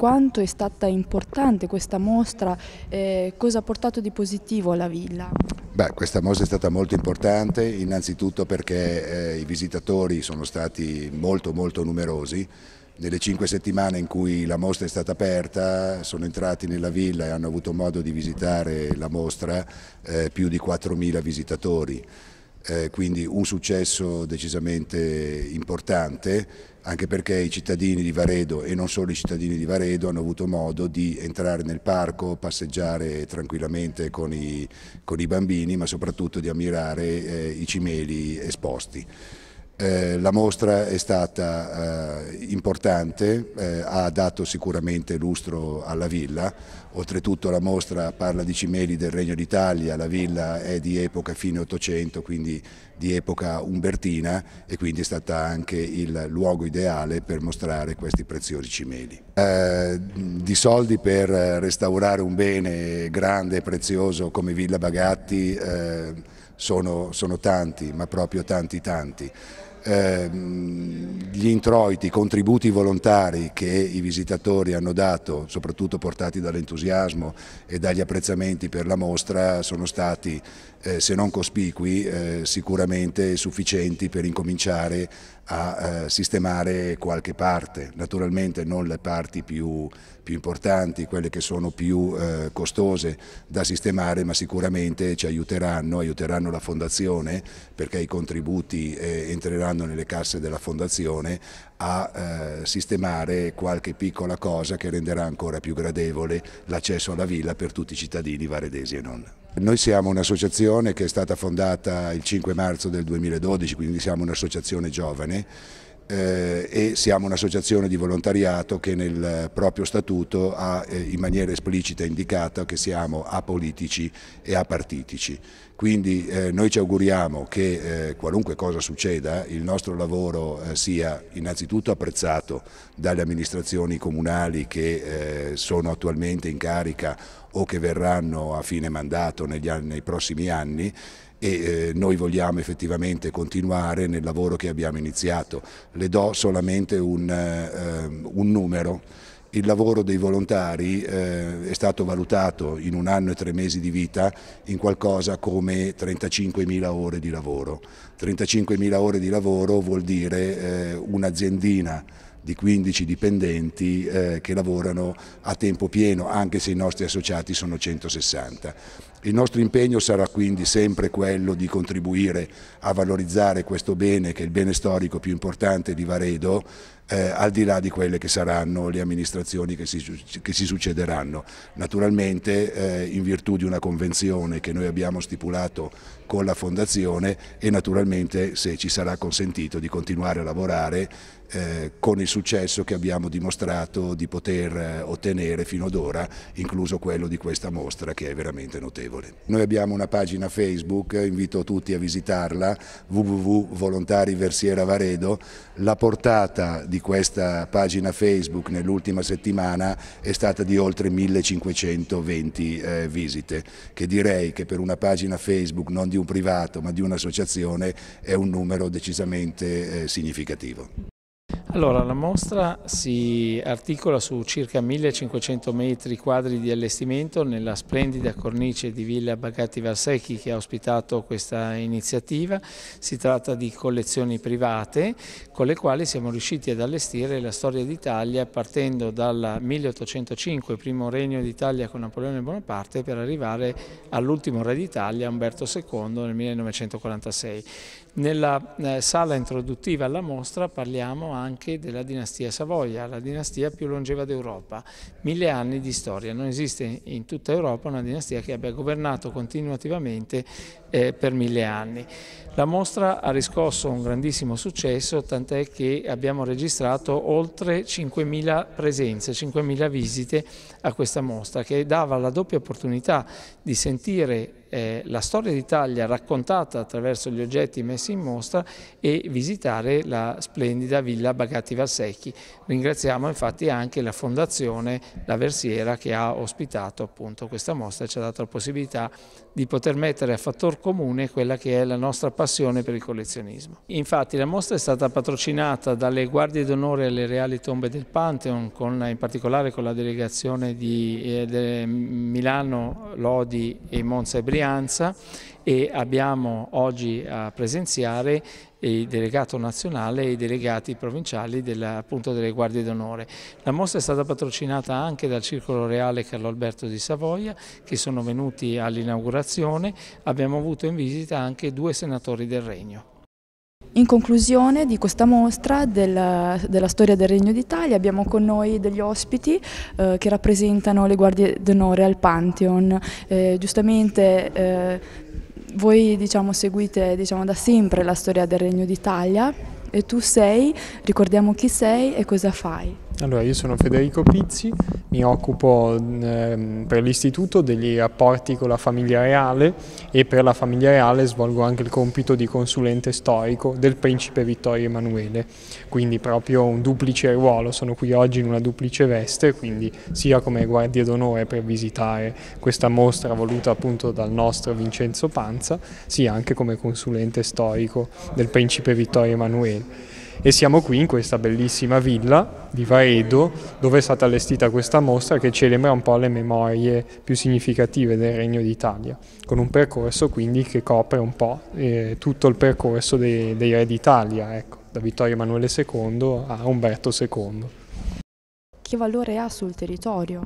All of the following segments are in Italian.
quanto è stata importante questa mostra, eh, cosa ha portato di positivo alla villa? Beh, questa mostra è stata molto importante innanzitutto perché eh, i visitatori sono stati molto molto numerosi, nelle cinque settimane in cui la mostra è stata aperta sono entrati nella villa e hanno avuto modo di visitare la mostra eh, più di 4.000 visitatori eh, quindi un successo decisamente importante, anche perché i cittadini di Varedo e non solo i cittadini di Varedo hanno avuto modo di entrare nel parco, passeggiare tranquillamente con i, con i bambini, ma soprattutto di ammirare eh, i cimeli esposti. Eh, la mostra è stata eh, importante, eh, ha dato sicuramente lustro alla villa, oltretutto la mostra parla di cimeli del Regno d'Italia, la villa è di epoca fine 800, quindi di epoca umbertina e quindi è stata anche il luogo ideale per mostrare questi preziosi cimeli. Eh, di soldi per restaurare un bene grande e prezioso come Villa Bagatti eh, sono, sono tanti, ma proprio tanti tanti. Ehm, gli introiti, i contributi volontari che i visitatori hanno dato, soprattutto portati dall'entusiasmo e dagli apprezzamenti per la mostra, sono stati eh, se non cospicui, eh, sicuramente sufficienti per incominciare a eh, sistemare qualche parte, naturalmente non le parti più, più importanti, quelle che sono più eh, costose da sistemare, ma sicuramente ci aiuteranno, aiuteranno la Fondazione perché i contributi eh, entreranno nelle casse della Fondazione a sistemare qualche piccola cosa che renderà ancora più gradevole l'accesso alla villa per tutti i cittadini varedesi e non. Noi siamo un'associazione che è stata fondata il 5 marzo del 2012, quindi siamo un'associazione giovane eh, e siamo un'associazione di volontariato che nel proprio statuto ha eh, in maniera esplicita indicato che siamo apolitici e apartitici. Quindi eh, noi ci auguriamo che eh, qualunque cosa succeda il nostro lavoro eh, sia innanzitutto apprezzato dalle amministrazioni comunali che eh, sono attualmente in carica o che verranno a fine mandato negli anni, nei prossimi anni e eh, noi vogliamo effettivamente continuare nel lavoro che abbiamo iniziato. Le do solamente un, ehm, un numero. Il lavoro dei volontari eh, è stato valutato in un anno e tre mesi di vita in qualcosa come 35.000 ore di lavoro. 35.000 ore di lavoro vuol dire eh, un'aziendina di 15 dipendenti eh, che lavorano a tempo pieno, anche se i nostri associati sono 160. Il nostro impegno sarà quindi sempre quello di contribuire a valorizzare questo bene, che è il bene storico più importante di Varedo, eh, al di là di quelle che saranno le amministrazioni che si, che si succederanno. Naturalmente eh, in virtù di una convenzione che noi abbiamo stipulato con la Fondazione e naturalmente se ci sarà consentito di continuare a lavorare eh, con il successo che abbiamo dimostrato di poter eh, ottenere fino ad ora, incluso quello di questa mostra che è veramente notevole. Noi abbiamo una pagina Facebook, invito tutti a visitarla, www.volontariversieravaredo, la portata di questa pagina Facebook nell'ultima settimana è stata di oltre 1520 eh, visite, che direi che per una pagina Facebook non di un privato ma di un'associazione è un numero decisamente eh, significativo. Allora, la mostra si articola su circa 1500 metri quadri di allestimento nella splendida cornice di Villa Bagatti Valsecchi che ha ospitato questa iniziativa. Si tratta di collezioni private con le quali siamo riusciti ad allestire la storia d'Italia partendo dal 1805, primo regno d'Italia con Napoleone Bonaparte, per arrivare all'ultimo re d'Italia, Umberto II, nel 1946. Nella eh, sala introduttiva alla mostra parliamo anche della dinastia Savoia, la dinastia più longeva d'Europa, mille anni di storia. Non esiste in tutta Europa una dinastia che abbia governato continuativamente eh, per mille anni. La mostra ha riscosso un grandissimo successo, tant'è che abbiamo registrato oltre 5.000 presenze, 5.000 visite a questa mostra, che dava la doppia opportunità di sentire eh, la storia d'Italia raccontata attraverso gli oggetti messi in mostra e visitare la splendida villa Bagatti Valsecchi. Ringraziamo infatti anche la fondazione La Versiera che ha ospitato appunto questa mostra e ci ha dato la possibilità di poter mettere a fattor comune quella che è la nostra passione per il collezionismo. Infatti la mostra è stata patrocinata dalle guardie d'onore alle Reali Tombe del Pantheon, con, in particolare con la delegazione di eh, de Milano, Lodi e Monza e Brianza testimonianza e abbiamo oggi a presenziare il delegato nazionale e i delegati provinciali della, appunto, delle guardie d'onore. La mostra è stata patrocinata anche dal Circolo Reale Carlo Alberto di Savoia che sono venuti all'inaugurazione, abbiamo avuto in visita anche due senatori del Regno. In conclusione di questa mostra della, della storia del Regno d'Italia abbiamo con noi degli ospiti eh, che rappresentano le guardie d'onore al Pantheon. Eh, giustamente eh, voi diciamo, seguite diciamo, da sempre la storia del Regno d'Italia e tu sei, ricordiamo chi sei e cosa fai. Allora, io sono Federico Pizzi, mi occupo eh, per l'Istituto degli rapporti con la famiglia reale e per la famiglia reale svolgo anche il compito di consulente storico del principe Vittorio Emanuele, quindi proprio un duplice ruolo, sono qui oggi in una duplice veste, quindi sia come guardia d'onore per visitare questa mostra voluta appunto dal nostro Vincenzo Panza, sia anche come consulente storico del principe Vittorio Emanuele e siamo qui in questa bellissima villa di Varedo dove è stata allestita questa mostra che celebra un po' le memorie più significative del Regno d'Italia, con un percorso quindi che copre un po' eh, tutto il percorso dei, dei Re d'Italia, ecco, da Vittorio Emanuele II a Umberto II che valore ha sul territorio?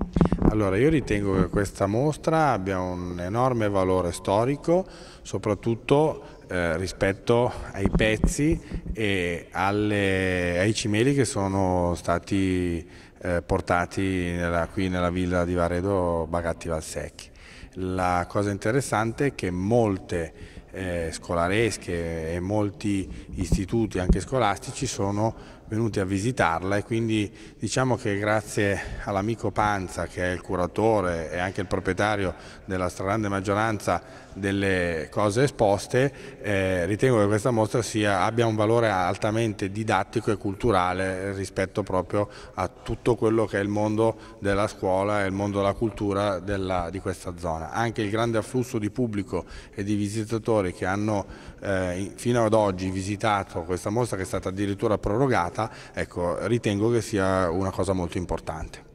Allora io ritengo che questa mostra abbia un enorme valore storico, soprattutto eh, rispetto ai pezzi e alle, ai cimeli che sono stati eh, portati nella, qui nella villa di Varedo Bagatti Valsecchi. La cosa interessante è che molte eh, scolaresche e molti istituti anche scolastici sono venuti a visitarla e quindi diciamo che grazie all'amico Panza che è il curatore e anche il proprietario della stragrande maggioranza delle cose esposte eh, ritengo che questa mostra sia, abbia un valore altamente didattico e culturale rispetto proprio a tutto quello che è il mondo della scuola e il mondo della cultura della, di questa zona. Anche il grande afflusso di pubblico e di visitatori che hanno eh, fino ad oggi visitato questa mostra che è stata addirittura prorogata data, ecco, ritengo che sia una cosa molto importante.